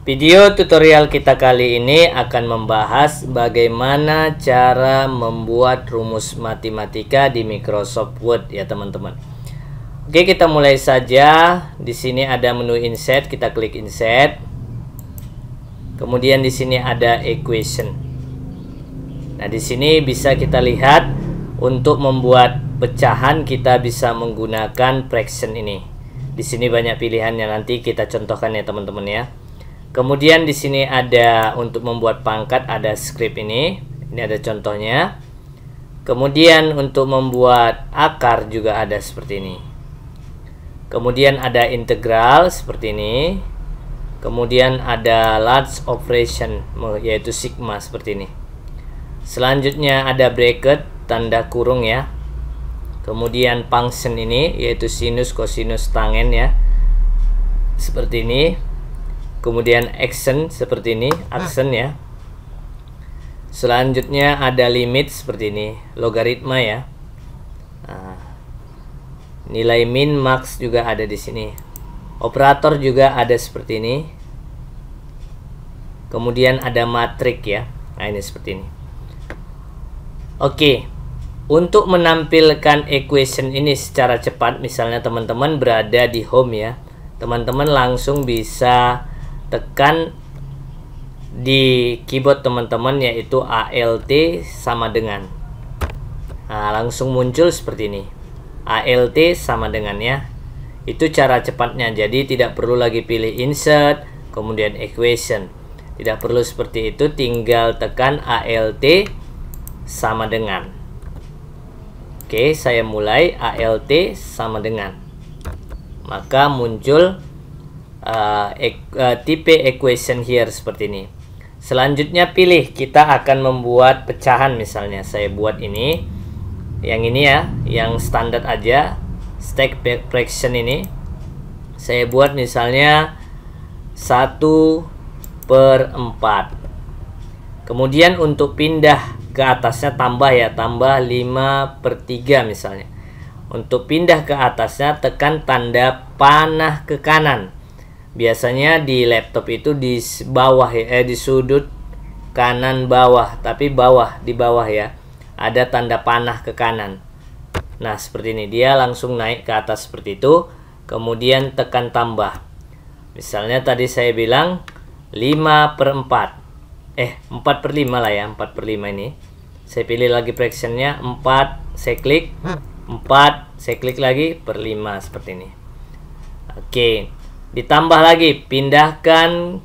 Video tutorial kita kali ini akan membahas bagaimana cara membuat rumus matematika di Microsoft Word ya teman-teman. Oke, kita mulai saja. Di sini ada menu insert, kita klik insert. Kemudian di sini ada equation. Nah, di sini bisa kita lihat untuk membuat pecahan kita bisa menggunakan fraction ini. Di sini banyak pilihannya nanti kita contohkan ya teman-teman ya. Kemudian di sini ada untuk membuat pangkat ada script ini. Ini ada contohnya. Kemudian untuk membuat akar juga ada seperti ini. Kemudian ada integral seperti ini. Kemudian ada large operation yaitu sigma seperti ini. Selanjutnya ada bracket tanda kurung ya. Kemudian function ini yaitu sinus, kosinus, tangen ya. Seperti ini kemudian action seperti ini ah. action ya selanjutnya ada limit seperti ini logaritma ya nah, nilai min max juga ada di sini operator juga ada seperti ini kemudian ada matrik ya nah ini seperti ini oke untuk menampilkan equation ini secara cepat misalnya teman-teman berada di home ya teman-teman langsung bisa tekan di keyboard teman-teman yaitu ALT sama dengan nah, langsung muncul seperti ini ALT sama dengan ya itu cara cepatnya jadi tidak perlu lagi pilih insert kemudian equation tidak perlu seperti itu tinggal tekan ALT sama dengan Oke saya mulai ALT sama dengan maka muncul uh, uh, tipe equation here seperti ini. Selanjutnya pilih, kita akan membuat pecahan misalnya. Saya buat ini, yang ini ya, yang standar aja, stack fraction ini. Saya buat misalnya 1 per 4. Kemudian untuk pindah ke atasnya tambah ya, tambah 5 per 3 misalnya. Untuk pindah ke atasnya tekan tanda panah ke kanan biasanya di laptop itu di bawah ya eh, di sudut kanan bawah tapi bawah di bawah ya ada tanda panah ke kanan nah seperti ini dia langsung naik ke atas seperti itu kemudian tekan tambah misalnya tadi saya bilang 5 per 4 eh 4 per 5 lah ya 4 per 5 ini saya pilih lagi fractionnya 4 saya klik 4 saya klik lagi per 5 seperti ini oke okay. Ditambah lagi, pindahkan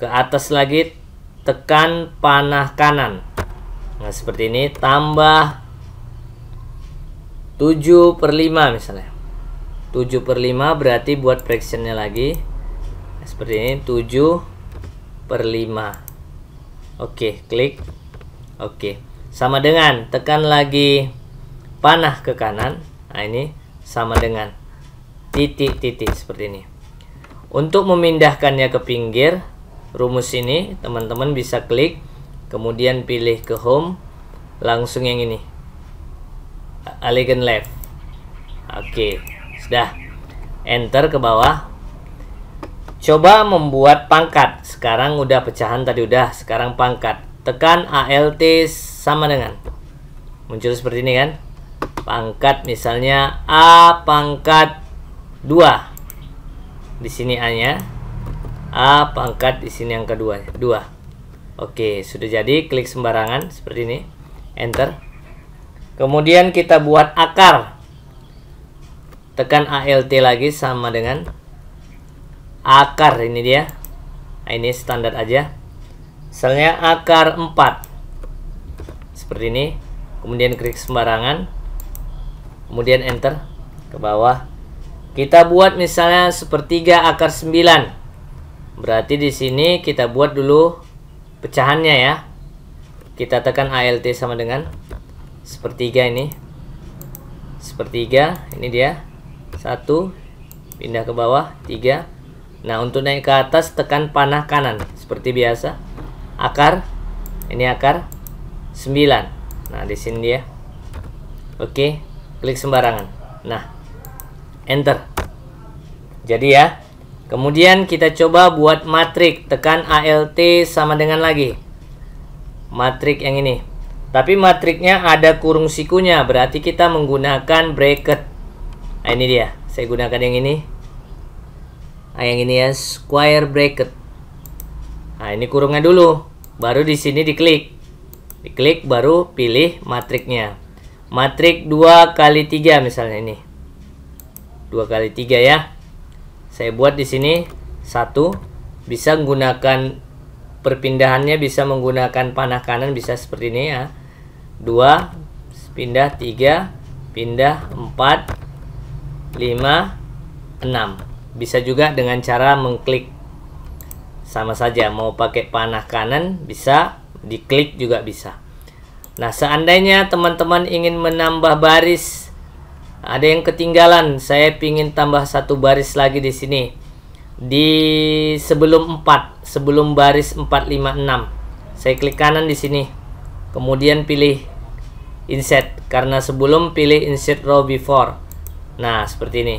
ke atas lagi, tekan panah kanan. Nah, seperti ini, tambah 7 per 5 misalnya. 7 per 5 berarti buat fractionnya lagi. Nah, seperti ini, 7 per 5. Oke, klik. Oke. Sama dengan, tekan lagi panah ke kanan. Nah, ini sama dengan titik-titik seperti ini. Untuk memindahkannya ke pinggir, rumus ini teman-teman bisa klik, kemudian pilih ke home, langsung yang ini. Alegen left. Oke, sudah. Enter ke bawah. Coba membuat pangkat. Sekarang udah pecahan tadi udah, sekarang pangkat. Tekan ALT sama dengan. Muncul seperti ini kan? Pangkat misalnya A pangkat 2 di sini A nya A pangkat di sini yang kedua dua Oke sudah jadi klik sembarangan seperti ini enter kemudian kita buat akar tekan ALT lagi sama dengan akar ini dia nah, ini standar aja misalnya akar 4 seperti ini kemudian klik sembarangan kemudian enter ke bawah kita buat misalnya sepertiga akar 9. Berarti di sini kita buat dulu pecahannya ya. Kita tekan ALT sama dengan sepertiga ini. Sepertiga, ini dia. satu. pindah ke bawah, tiga. Nah, untuk naik ke atas tekan panah kanan seperti biasa. Akar ini akar 9. Nah, di sini dia. Oke, klik sembarangan. Nah, enter jadi ya kemudian kita coba buat matrik tekan alt sama dengan lagi matrik yang ini tapi matriknya ada kurung sikunya berarti kita menggunakan bracket nah, ini dia saya gunakan yang ini nah, yang ini ya square bracket nah ini kurungnya dulu baru di sini diklik diklik baru pilih matriknya matrik 2 kali 3 misalnya ini 2 kali 3 ya. Saya buat di sini satu bisa menggunakan perpindahannya bisa menggunakan panah kanan bisa seperti ini ya. dua pindah tiga pindah empat lima enam Bisa juga dengan cara mengklik sama saja mau pakai panah kanan bisa diklik juga bisa. Nah, seandainya teman-teman ingin menambah baris ada yang ketinggalan. Saya ingin tambah satu baris lagi di sini. Di sebelum 4, sebelum baris 456. Saya klik kanan di sini. Kemudian pilih insert karena sebelum pilih insert row before. Nah, seperti ini.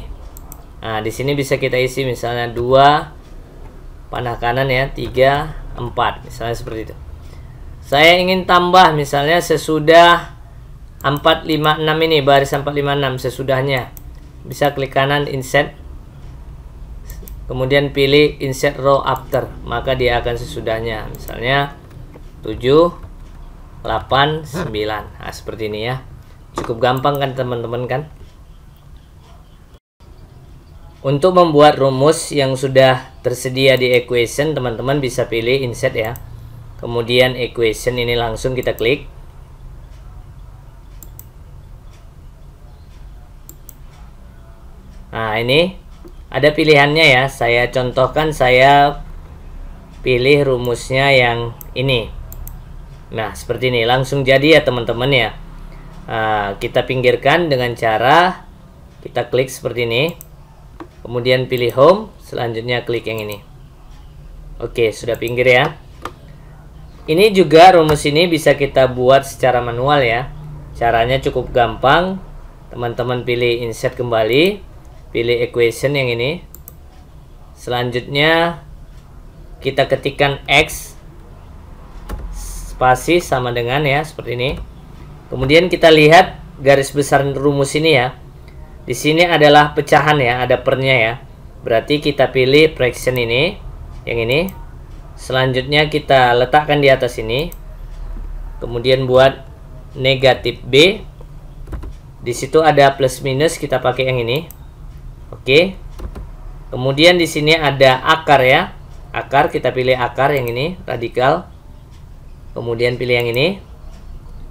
Nah, di sini bisa kita isi misalnya dua panah kanan ya, tiga empat misalnya seperti itu. Saya ingin tambah misalnya sesudah 456 ini baris 456 sesudahnya bisa klik kanan insert kemudian pilih insert row after maka dia akan sesudahnya misalnya 7 8 9 nah, seperti ini ya cukup gampang kan teman-teman kan untuk membuat rumus yang sudah tersedia di equation teman-teman bisa pilih insert ya kemudian equation ini langsung kita klik Nah, ini ada pilihannya ya. Saya contohkan saya pilih rumusnya yang ini. Nah, seperti ini. Langsung jadi ya teman-teman ya. Nah, kita pinggirkan dengan cara kita klik seperti ini. Kemudian pilih home, selanjutnya klik yang ini. Oke, sudah pinggir ya. Ini juga rumus ini bisa kita buat secara manual ya. Caranya cukup gampang. Teman-teman pilih insert kembali pilih equation yang ini selanjutnya kita ketikkan X spasi sama dengan ya seperti ini kemudian kita lihat garis besar rumus ini ya di sini adalah pecahan ya ada pernya ya berarti kita pilih fraction ini yang ini selanjutnya kita letakkan di atas ini kemudian buat negatif B di situ ada plus minus kita pakai yang ini Oke. Kemudian di sini ada akar ya. Akar kita pilih akar yang ini radikal. Kemudian pilih yang ini.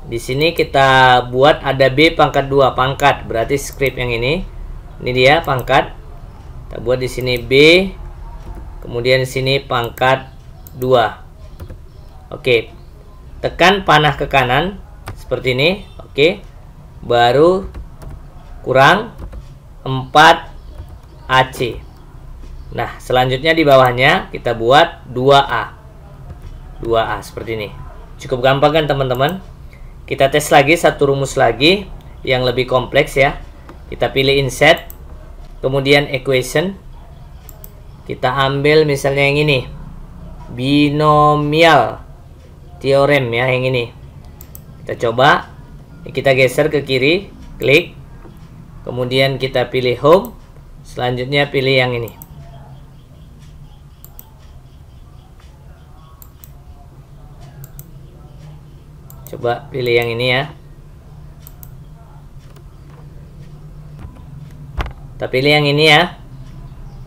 Di sini kita buat ada B pangkat 2 pangkat berarti script yang ini. Ini dia pangkat. Kita buat di sini B kemudian di sini pangkat 2. Oke. Tekan panah ke kanan seperti ini. Oke. Baru kurang 4 AC. Nah, selanjutnya di bawahnya kita buat 2A. 2A seperti ini. Cukup gampang kan teman-teman? Kita tes lagi satu rumus lagi yang lebih kompleks ya. Kita pilih inset, kemudian equation. Kita ambil misalnya yang ini. Binomial teorem ya yang ini. Kita coba. Kita geser ke kiri, klik. Kemudian kita pilih home Selanjutnya pilih yang ini. Coba pilih yang ini ya. Kita pilih yang ini ya.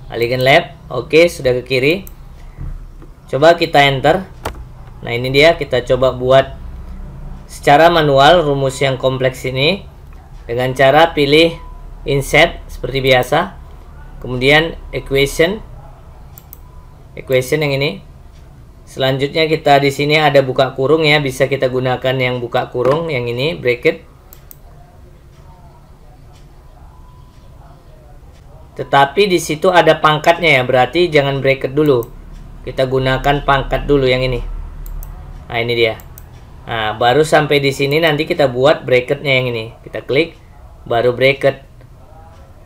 Aligen lab. Oke, sudah ke kiri. Coba kita enter. Nah, ini dia kita coba buat secara manual rumus yang kompleks ini dengan cara pilih inset seperti biasa kemudian equation equation yang ini selanjutnya kita di sini ada buka kurung ya bisa kita gunakan yang buka kurung yang ini bracket tetapi di situ ada pangkatnya ya berarti jangan bracket dulu kita gunakan pangkat dulu yang ini nah ini dia nah baru sampai di sini nanti kita buat bracketnya yang ini kita klik baru bracket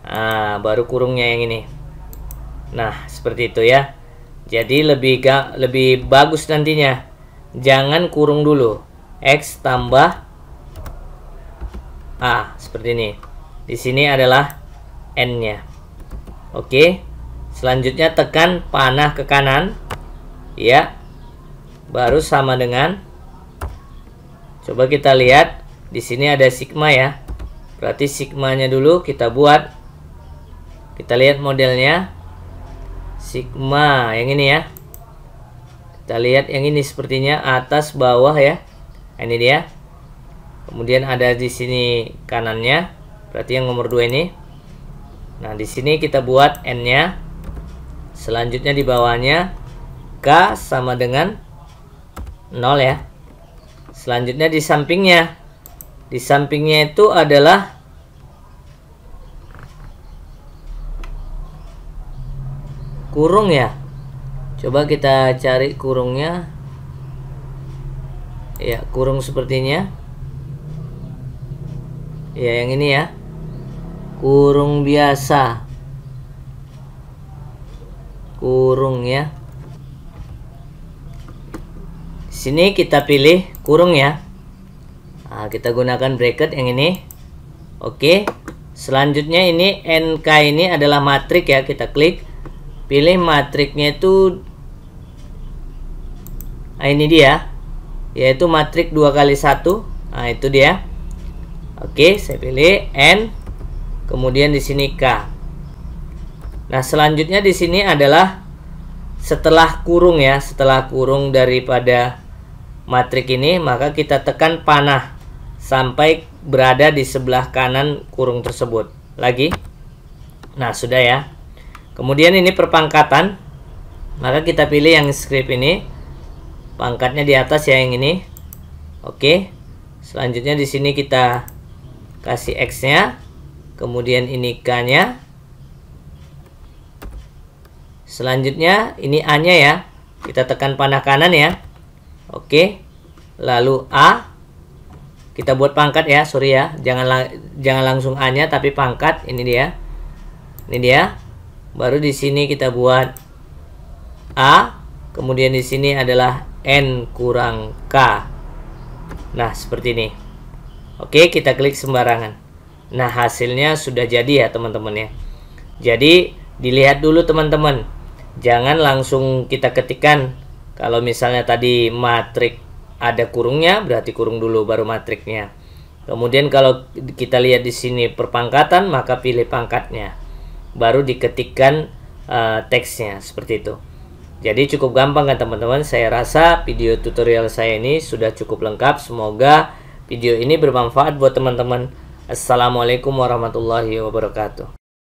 Nah, baru kurungnya yang ini. Nah, seperti itu ya. Jadi lebih ga, lebih bagus nantinya. Jangan kurung dulu. X tambah A seperti ini. Di sini adalah N-nya. Oke. Selanjutnya tekan panah ke kanan. Ya. Baru sama dengan Coba kita lihat di sini ada sigma ya. Berarti sigmanya dulu kita buat kita lihat modelnya. Sigma yang ini ya. Kita lihat yang ini sepertinya atas bawah ya. Nah, ini dia. Kemudian ada di sini kanannya. Berarti yang nomor 2 ini. Nah, di sini kita buat N-nya. Selanjutnya di bawahnya K sama dengan 0 ya. Selanjutnya di sampingnya. Di sampingnya itu adalah kurung ya coba kita cari kurungnya ya kurung sepertinya ya yang ini ya kurung biasa kurung ya sini kita pilih kurung ya nah, kita gunakan bracket yang ini oke selanjutnya ini NK ini adalah matrik ya kita klik pilih matriknya itu nah ini dia yaitu matrik dua kali satu nah itu dia oke saya pilih N kemudian di sini K nah selanjutnya di sini adalah setelah kurung ya setelah kurung daripada matrik ini maka kita tekan panah sampai berada di sebelah kanan kurung tersebut lagi nah sudah ya kemudian ini perpangkatan maka kita pilih yang script ini pangkatnya di atas ya yang ini oke selanjutnya di sini kita kasih X nya kemudian ini K nya selanjutnya ini A nya ya kita tekan panah kanan ya oke lalu A kita buat pangkat ya sorry ya jangan jangan langsung A nya tapi pangkat ini dia ini dia Baru di sini kita buat A, kemudian di sini adalah N kurang K. Nah, seperti ini. Oke, kita klik sembarangan. Nah, hasilnya sudah jadi ya, teman-teman ya. Jadi, dilihat dulu teman-teman. Jangan langsung kita ketikkan. Kalau misalnya tadi matrik ada kurungnya, berarti kurung dulu baru matriknya. Kemudian kalau kita lihat di sini perpangkatan, maka pilih pangkatnya baru diketikkan uh, teksnya seperti itu jadi cukup gampang kan teman-teman saya rasa video tutorial saya ini sudah cukup lengkap semoga video ini bermanfaat buat teman-teman Assalamualaikum warahmatullahi wabarakatuh